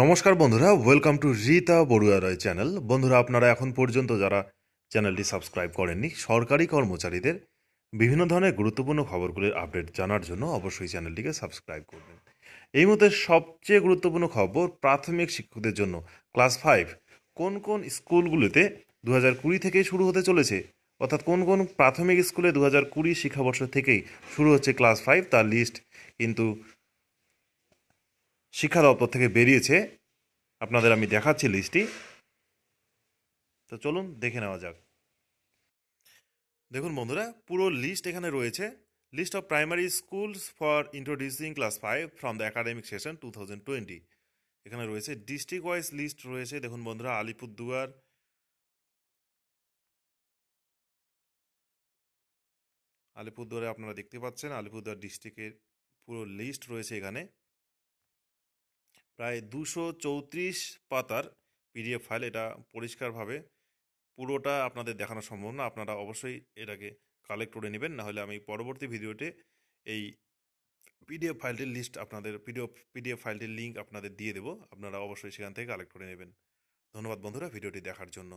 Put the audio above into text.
নমস্কার বন্ধুরা welcome to Rita Barua Roy channel বন্ধুরা আপনারা এখন পর্যন্ত যারা চ্যানেলটি সাবস্ক্রাইব করেননি সরকারি কর্মচারীদের বিভিন্ন ধরনের গুরুত্বপূর্ণ খবরগুলির আপডেট জানার জন্য অবশ্যই চ্যানেলটিকে সাবস্ক্রাইব করবেন এই মুহূর্তে সবচেয়ে গুরুত্বপূর্ণ খবর প্রাথমিক শিক্ষকদের জন্য ক্লাস ফাইভ কোন কোন স্কুলগুলিতে দু হাজার কুড়ি থেকেই শুরু হতে চলেছে অর্থাৎ কোন কোন প্রাথমিক স্কুলে দু হাজার কুড়ি শিক্ষাবর্ষ থেকেই শুরু হচ্ছে ক্লাস ফাইভ তার লিস্ট কিন্তু শিক্ষা দপ্তর থেকে বেরিয়েছে আপনাদের আমি দেখাচ্ছি লিস্টটি তো চলুন দেখে নেওয়া যাক দেখুন বন্ধুরা পুরো লিস্ট এখানে রয়েছে list of primary schools for introducing class five from the academic session two thousand twenty এখানে রয়েছে ডিস্ট্রিক্ট ওয়াইজ লিস্ট রয়েছে দেখুন বন্ধুরা আলিপুরদুয়ার আলিপুরদুয়ারে আপনারা দেখতে পাচ্ছেন আলিপুরদুয়ার ডিস্ট্রিক্টের পুরো লিস্ট রয়েছে এখানে প্রায় দুশো চৌত্রিশ পাতার পিডিএফ ফাইল এটা পরিষ্কারভাবে পুরোটা আপনাদের দেখানো সম্ভব না আপনারা অবশ্যই এটাকে কালেক্ট করে নেবেন নাহলে আমি পরবর্তী ভিডিওতে এই পিডিএফ ফাইলটির লিস্ট আপনাদের পিডিএফ পিডিএফ ফাইলটির লিঙ্ক আপনাদের দিয়ে দেবো আপনারা অবশ্যই সেখান থেকে কালেক্ট করে নেবেন ধন্যবাদ বন্ধুরা ভিডিওটি দেখার জন্য